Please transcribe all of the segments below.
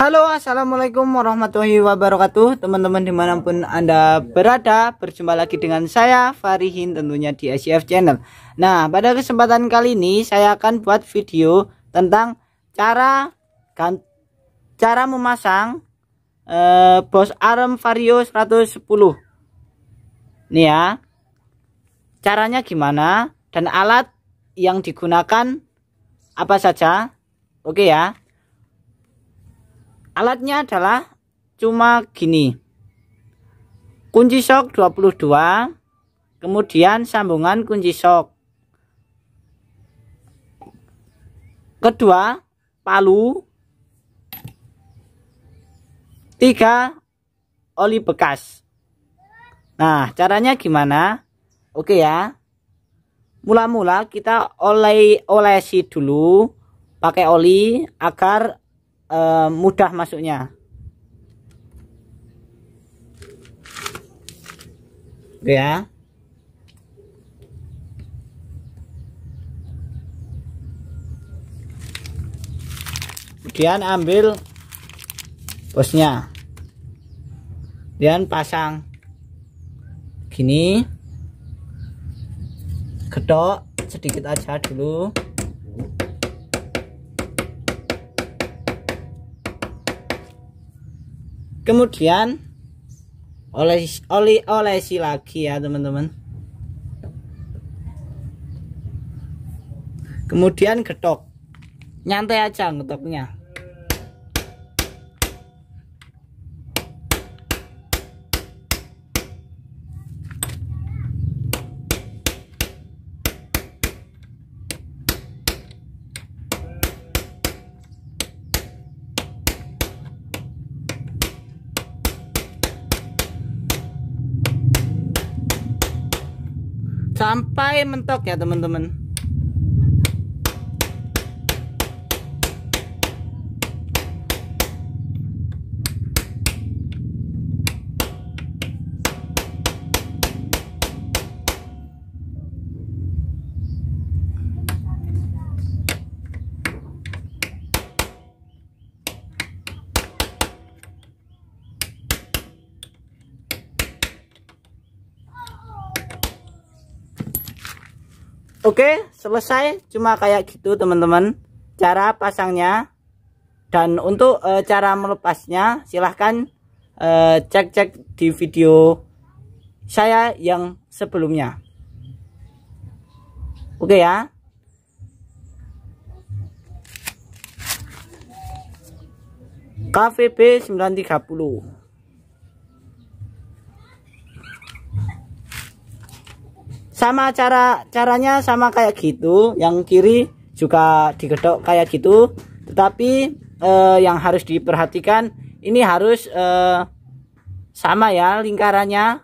Halo assalamualaikum warahmatullahi wabarakatuh Teman-teman dimanapun anda berada Berjumpa lagi dengan saya Farihin tentunya di SCF channel Nah pada kesempatan kali ini Saya akan buat video tentang Cara kan, Cara memasang eh, Bos Arm Vario 110 Nih ya Caranya gimana Dan alat yang digunakan Apa saja Oke ya. Alatnya adalah cuma gini. Kunci sok 22, kemudian sambungan kunci sok. Kedua, palu. Tiga, oli bekas. Nah, caranya gimana? Oke ya. Mula-mula kita oleh olesi dulu pakai oli agar eh, mudah masuknya gitu ya kemudian ambil bosnya dan pasang gini gedok sedikit aja dulu kemudian olesi oleh olesi lagi ya teman-teman kemudian getok nyantai aja getoknya sampai mentok ya teman-teman Oke, selesai. Cuma kayak gitu, teman-teman. Cara pasangnya dan untuk e, cara melepasnya silahkan eh, cek-cek di video saya yang sebelumnya oke ya KVB 930 sama cara caranya sama kayak gitu yang kiri juga digedok kayak gitu tetapi eh, yang harus diperhatikan ini harus eh, sama ya lingkarannya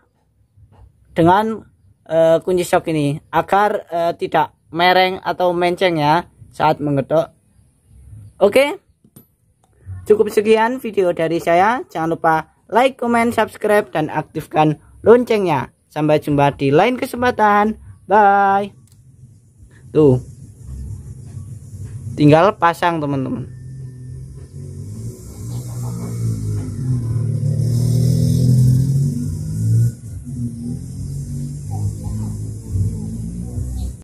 dengan eh, kunci shock ini agar eh, tidak mereng atau menceng ya saat mengetok oke cukup sekian video dari saya jangan lupa like, comment, subscribe dan aktifkan loncengnya Sampai jumpa di lain kesempatan. Bye. Tuh. Tinggal pasang, teman-teman.